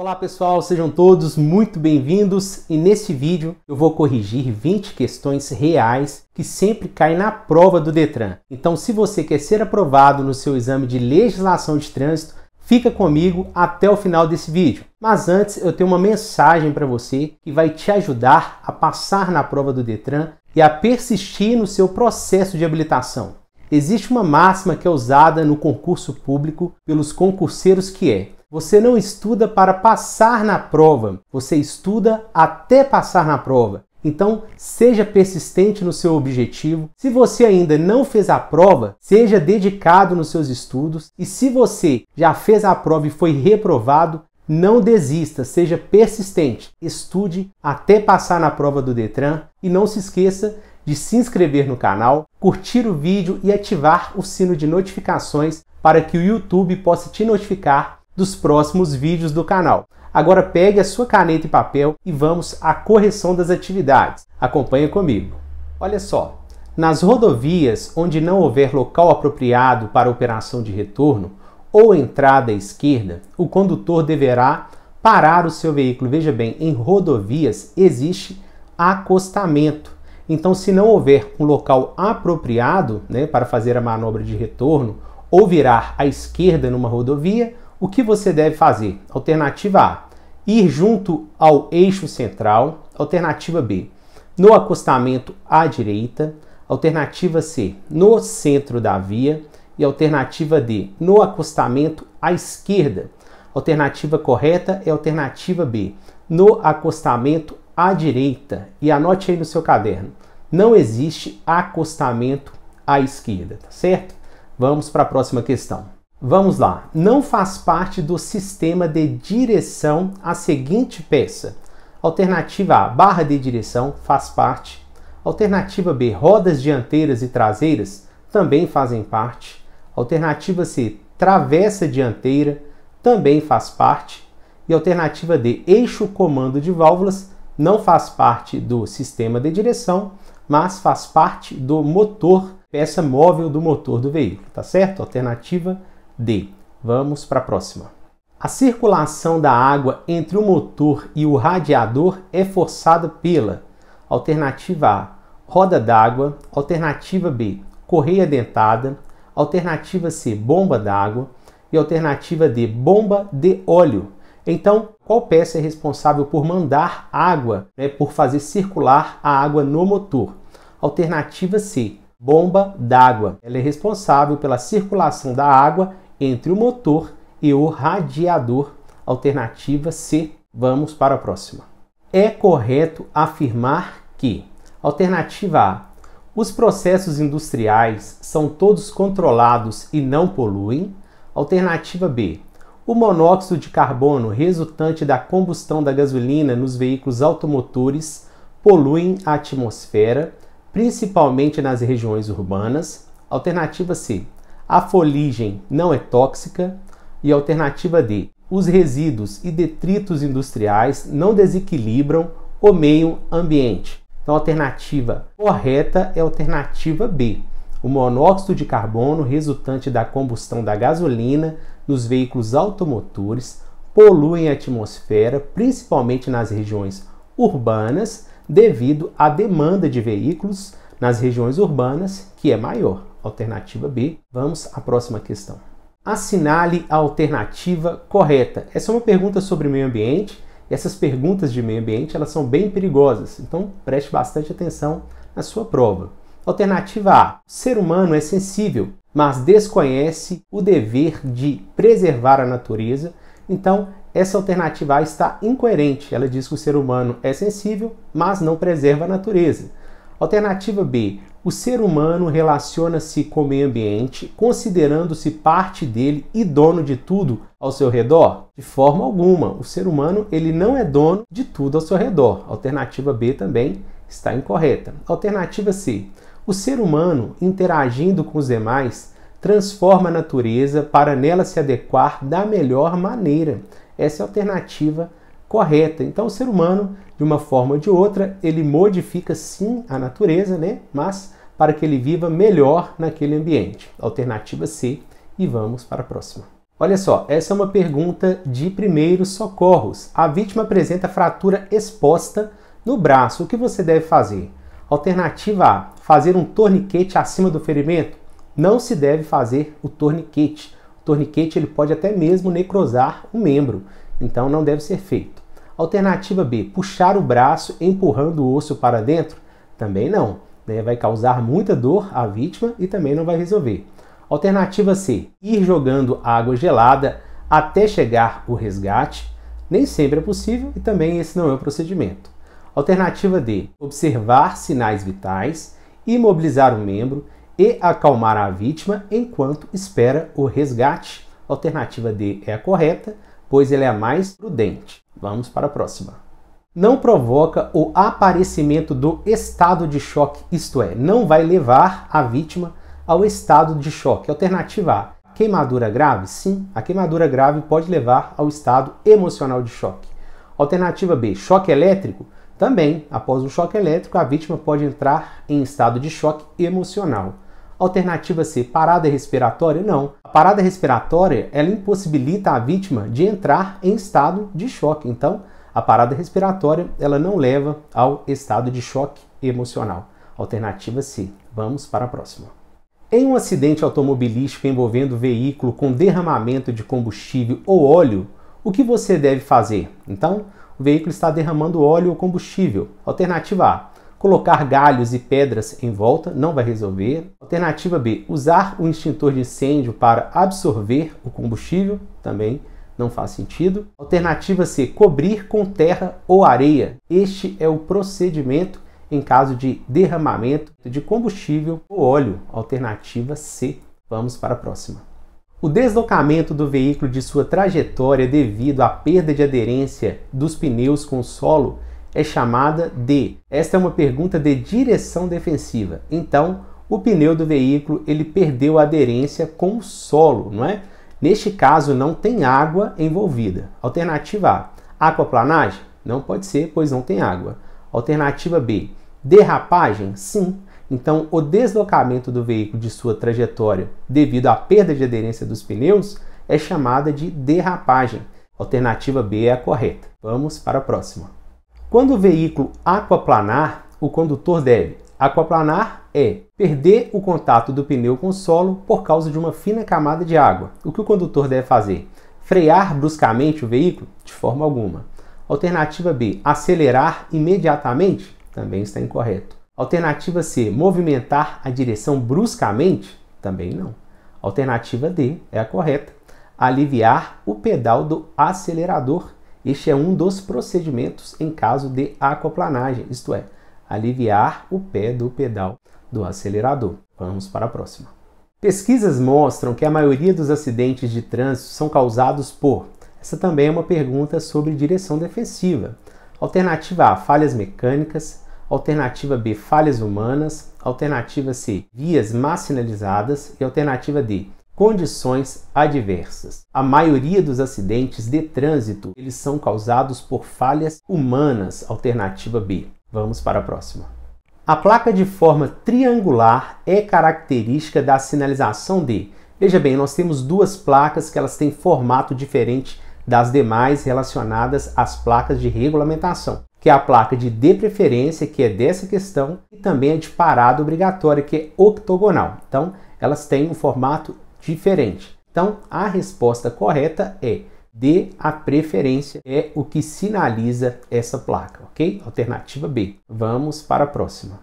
Olá pessoal, sejam todos muito bem-vindos e neste vídeo eu vou corrigir 20 questões reais que sempre caem na prova do Detran. Então, se você quer ser aprovado no seu exame de legislação de trânsito, fica comigo até o final desse vídeo. Mas antes, eu tenho uma mensagem para você que vai te ajudar a passar na prova do Detran e a persistir no seu processo de habilitação. Existe uma máxima que é usada no concurso público pelos concurseiros que é: você não estuda para passar na prova, você estuda até passar na prova. Então, seja persistente no seu objetivo. Se você ainda não fez a prova, seja dedicado nos seus estudos. E se você já fez a prova e foi reprovado, não desista, seja persistente. Estude até passar na prova do Detran e não se esqueça de se inscrever no canal, curtir o vídeo e ativar o sino de notificações para que o YouTube possa te notificar dos próximos vídeos do canal. Agora pegue a sua caneta e papel e vamos à correção das atividades. Acompanhe comigo. Olha só, nas rodovias onde não houver local apropriado para operação de retorno ou entrada à esquerda, o condutor deverá parar o seu veículo. Veja bem, em rodovias existe acostamento. Então, se não houver um local apropriado né, para fazer a manobra de retorno ou virar à esquerda numa rodovia, o que você deve fazer? Alternativa A: ir junto ao eixo central. Alternativa B: no acostamento à direita. Alternativa C: no centro da via. E alternativa D: no acostamento à esquerda. Alternativa correta é alternativa B: no acostamento à direita. E anote aí no seu caderno: não existe acostamento à esquerda, tá certo? Vamos para a próxima questão. Vamos lá. Não faz parte do sistema de direção a seguinte peça. Alternativa A, barra de direção faz parte. Alternativa B, rodas dianteiras e traseiras também fazem parte. Alternativa C, travessa dianteira também faz parte. E alternativa D, eixo comando de válvulas não faz parte do sistema de direção, mas faz parte do motor, peça móvel do motor do veículo, tá certo? Alternativa D. Vamos para a próxima. A circulação da água entre o motor e o radiador é forçada pela alternativa A, roda d'água, alternativa B, correia dentada, alternativa C, bomba d'água e alternativa D, bomba de óleo. Então, qual peça é responsável por mandar água, né, por fazer circular a água no motor? Alternativa C, bomba d'água. Ela é responsável pela circulação da água entre o motor e o radiador. Alternativa C. Vamos para a próxima. É correto afirmar que, alternativa A, os processos industriais são todos controlados e não poluem. Alternativa B, o monóxido de carbono resultante da combustão da gasolina nos veículos automotores poluem a atmosfera, principalmente nas regiões urbanas. Alternativa C. A foligem não é tóxica. E alternativa D. Os resíduos e detritos industriais não desequilibram o meio ambiente. Então, a alternativa correta é a alternativa B. O monóxido de carbono resultante da combustão da gasolina nos veículos automotores poluem a atmosfera, principalmente nas regiões urbanas, devido à demanda de veículos nas regiões urbanas, que é maior. Alternativa B. Vamos à próxima questão. Assinale a alternativa correta. Essa é uma pergunta sobre meio ambiente. Essas perguntas de meio ambiente elas são bem perigosas, então preste bastante atenção na sua prova. Alternativa A: o ser humano é sensível, mas desconhece o dever de preservar a natureza. Então, essa alternativa A está incoerente. Ela diz que o ser humano é sensível, mas não preserva a natureza. Alternativa B: o ser humano relaciona-se com o meio ambiente, considerando-se parte dele e dono de tudo ao seu redor? De forma alguma, o ser humano ele não é dono de tudo ao seu redor. Alternativa B também está incorreta. Alternativa C: o ser humano interagindo com os demais transforma a natureza para nela se adequar da melhor maneira. Essa é a alternativa correta. Então, o ser humano de uma forma ou de outra, ele modifica sim a natureza, né? mas para que ele viva melhor naquele ambiente. Alternativa C, e vamos para a próxima. Olha só, essa é uma pergunta de primeiros socorros. A vítima apresenta fratura exposta no braço. O que você deve fazer? Alternativa A: fazer um torniquete acima do ferimento. Não se deve fazer o torniquete. O torniquete ele pode até mesmo necrosar o membro, então não deve ser feito. Alternativa B, puxar o braço empurrando o osso para dentro? Também não, né? vai causar muita dor à vítima e também não vai resolver. Alternativa C, ir jogando água gelada até chegar o resgate? Nem sempre é possível e também esse não é o procedimento. Alternativa D, observar sinais vitais, imobilizar o membro e acalmar a vítima enquanto espera o resgate. Alternativa D é a correta, pois ela é a mais prudente. Vamos para a próxima. Não provoca o aparecimento do estado de choque, isto é, não vai levar a vítima ao estado de choque. Alternativa A. Queimadura grave? Sim, a queimadura grave pode levar ao estado emocional de choque. Alternativa B. Choque elétrico? Também, após o choque elétrico, a vítima pode entrar em estado de choque emocional. Alternativa C, parada respiratória? Não. A parada respiratória, ela impossibilita a vítima de entrar em estado de choque. Então, a parada respiratória, ela não leva ao estado de choque emocional. Alternativa C. Vamos para a próxima. Em um acidente automobilístico envolvendo veículo com derramamento de combustível ou óleo, o que você deve fazer? Então, o veículo está derramando óleo ou combustível. Alternativa A. Colocar galhos e pedras em volta não vai resolver. Alternativa B, usar o extintor de incêndio para absorver o combustível também não faz sentido. Alternativa C, cobrir com terra ou areia. Este é o procedimento em caso de derramamento de combustível ou óleo. Alternativa C. Vamos para a próxima. O deslocamento do veículo de sua trajetória devido à perda de aderência dos pneus com o solo é chamada de? Esta é uma pergunta de direção defensiva. Então, o pneu do veículo ele perdeu aderência com o solo, não é? Neste caso, não tem água envolvida. Alternativa A: aquaplanagem? Não pode ser, pois não tem água. Alternativa B: derrapagem? Sim. Então, o deslocamento do veículo de sua trajetória devido à perda de aderência dos pneus é chamada de derrapagem. Alternativa B é a correta. Vamos para a próxima. Quando o veículo aquaplanar, o condutor deve aquaplanar é perder o contato do pneu com o solo por causa de uma fina camada de água. O que o condutor deve fazer? Frear bruscamente o veículo? De forma alguma. Alternativa B, acelerar imediatamente? Também está incorreto. Alternativa C, movimentar a direção bruscamente? Também não. Alternativa D é a correta, aliviar o pedal do acelerador este é um dos procedimentos em caso de aquaplanagem, isto é, aliviar o pé do pedal do acelerador. Vamos para a próxima. Pesquisas mostram que a maioria dos acidentes de trânsito são causados por. Essa também é uma pergunta sobre direção defensiva. Alternativa A: falhas mecânicas. Alternativa B: falhas humanas. Alternativa C: vias mal sinalizadas. E alternativa D: condições adversas. A maioria dos acidentes de trânsito, eles são causados por falhas humanas, alternativa B. Vamos para a próxima. A placa de forma triangular é característica da sinalização D. Veja bem, nós temos duas placas que elas têm formato diferente das demais relacionadas às placas de regulamentação, que é a placa de de preferência, que é dessa questão, e também a de parada obrigatória, que é octogonal. Então, elas têm um formato diferente. Então, a resposta correta é D, a preferência é o que sinaliza essa placa, ok? Alternativa B. Vamos para a próxima.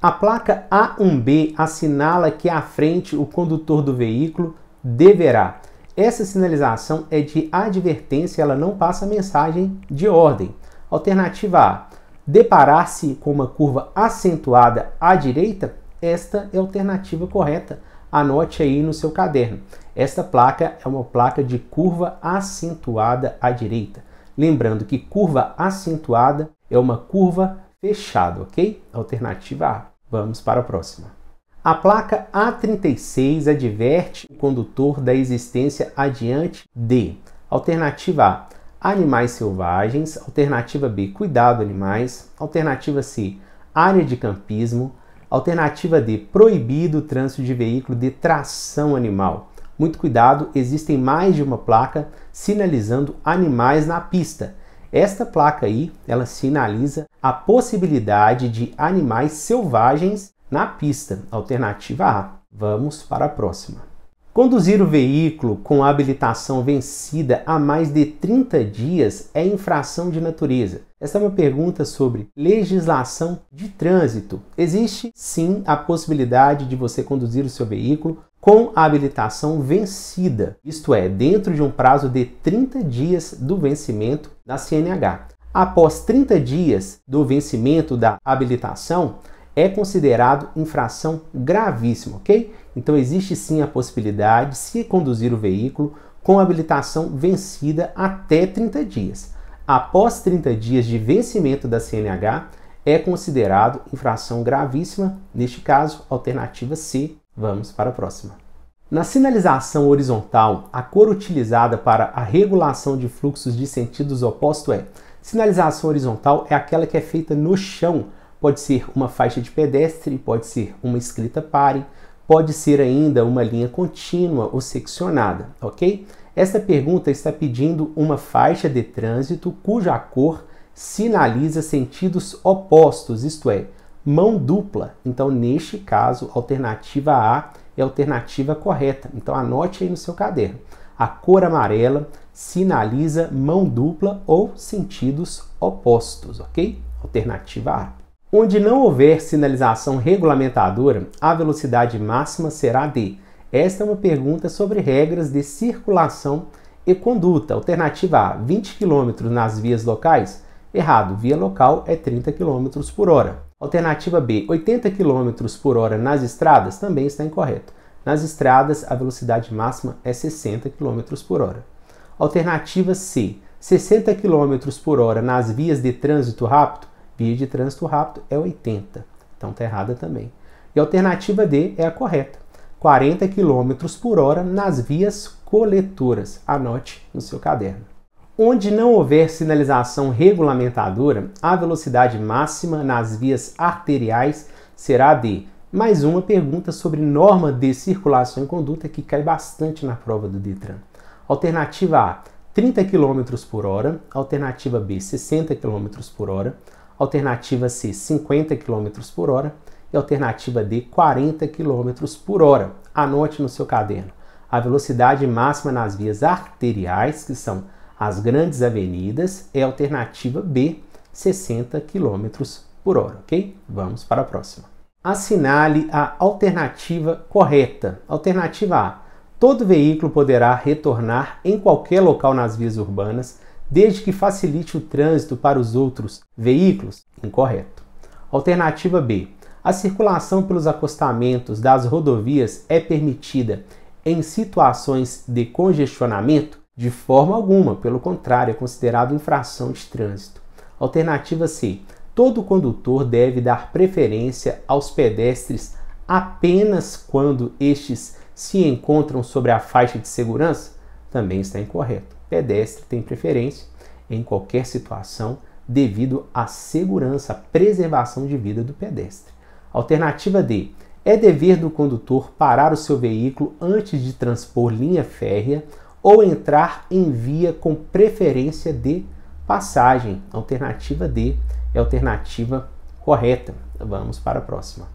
A placa A1B assinala que à frente o condutor do veículo deverá. Essa sinalização é de advertência, ela não passa mensagem de ordem. Alternativa A. Deparar-se com uma curva acentuada à direita, esta é a alternativa correta anote aí no seu caderno. Esta placa é uma placa de curva acentuada à direita. Lembrando que curva acentuada é uma curva fechada, ok? Alternativa A. Vamos para a próxima. A placa A36 adverte o condutor da existência adiante de alternativa A, animais selvagens, alternativa B, cuidado animais, alternativa C, área de campismo, Alternativa D, proibido o trânsito de veículo de tração animal. Muito cuidado, existem mais de uma placa sinalizando animais na pista. Esta placa aí, ela sinaliza a possibilidade de animais selvagens na pista. Alternativa A. Vamos para a próxima. Conduzir o veículo com a habilitação vencida há mais de 30 dias é infração de natureza? Esta é uma pergunta sobre legislação de trânsito. Existe sim a possibilidade de você conduzir o seu veículo com a habilitação vencida, isto é, dentro de um prazo de 30 dias do vencimento da CNH. Após 30 dias do vencimento da habilitação, é considerado infração gravíssima, ok? Então existe sim a possibilidade de se conduzir o veículo com habilitação vencida até 30 dias. Após 30 dias de vencimento da CNH, é considerado infração gravíssima, neste caso, alternativa C. Vamos para a próxima. Na sinalização horizontal, a cor utilizada para a regulação de fluxos de sentidos opostos é. Sinalização horizontal é aquela que é feita no chão Pode ser uma faixa de pedestre, pode ser uma escrita pare, pode ser ainda uma linha contínua ou seccionada, ok? Esta pergunta está pedindo uma faixa de trânsito cuja cor sinaliza sentidos opostos, isto é, mão dupla. Então, neste caso, alternativa A é a alternativa correta. Então, anote aí no seu caderno. A cor amarela sinaliza mão dupla ou sentidos opostos, ok? Alternativa A. Onde não houver sinalização regulamentadora, a velocidade máxima será de? Esta é uma pergunta sobre regras de circulação e conduta. Alternativa A, 20 km nas vias locais? Errado, via local é 30 km por hora. Alternativa B, 80 km por hora nas estradas? Também está incorreto. Nas estradas, a velocidade máxima é 60 km por hora. Alternativa C, 60 km por hora nas vias de trânsito rápido? via de trânsito rápido é 80. Então está errada também. E a alternativa D é a correta. 40 km por hora nas vias coletoras. Anote no seu caderno. Onde não houver sinalização regulamentadora, a velocidade máxima nas vias arteriais será de mais uma pergunta sobre norma de circulação e conduta que cai bastante na prova do Detran. Alternativa A, 30 km por hora. Alternativa B, 60 km por hora alternativa C 50 km por hora e alternativa D 40 km por hora. Anote no seu caderno. A velocidade máxima nas vias arteriais, que são as grandes avenidas, é alternativa B, 60 km por hora, ok? Vamos para a próxima. Assinale a alternativa correta. Alternativa A. Todo veículo poderá retornar em qualquer local nas vias urbanas desde que facilite o trânsito para os outros veículos? Incorreto. Alternativa B. A circulação pelos acostamentos das rodovias é permitida em situações de congestionamento? De forma alguma, pelo contrário, é considerado infração de trânsito. Alternativa C. Todo condutor deve dar preferência aos pedestres apenas quando estes se encontram sobre a faixa de segurança? Também está incorreto pedestre tem preferência em qualquer situação devido à segurança, à preservação de vida do pedestre. Alternativa D. É dever do condutor parar o seu veículo antes de transpor linha férrea ou entrar em via com preferência de passagem. Alternativa D é a alternativa correta. Vamos para a próxima.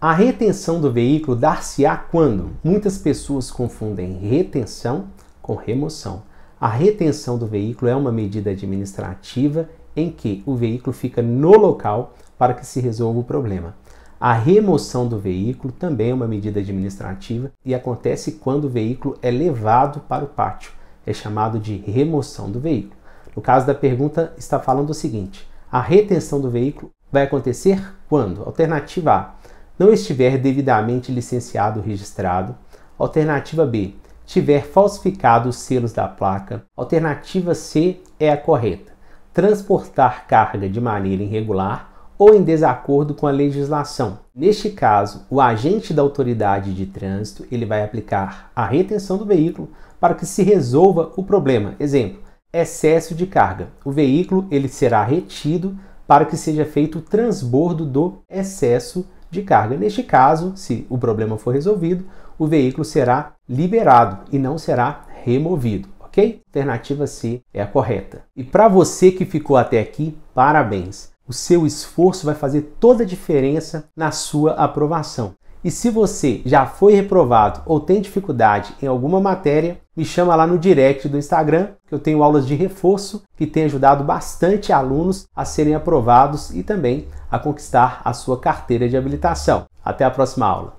A retenção do veículo dar-se-á quando? Muitas pessoas confundem retenção com remoção. A retenção do veículo é uma medida administrativa em que o veículo fica no local para que se resolva o problema. A remoção do veículo também é uma medida administrativa e acontece quando o veículo é levado para o pátio. É chamado de remoção do veículo. No caso da pergunta, está falando o seguinte: a retenção do veículo vai acontecer quando? Alternativa A: não estiver devidamente licenciado ou registrado. Alternativa B: tiver falsificado os selos da placa. Alternativa C é a correta. Transportar carga de maneira irregular ou em desacordo com a legislação. Neste caso, o agente da autoridade de trânsito ele vai aplicar a retenção do veículo para que se resolva o problema. Exemplo: excesso de carga. O veículo ele será retido para que seja feito o transbordo do excesso de carga. Neste caso, se o problema for resolvido, o veículo será liberado e não será removido, ok? Alternativa C é a correta. E para você que ficou até aqui, parabéns! O seu esforço vai fazer toda a diferença na sua aprovação. E se você já foi reprovado ou tem dificuldade em alguma matéria, me chama lá no direct do Instagram, que eu tenho aulas de reforço que tem ajudado bastante alunos a serem aprovados e também a conquistar a sua carteira de habilitação. Até a próxima aula.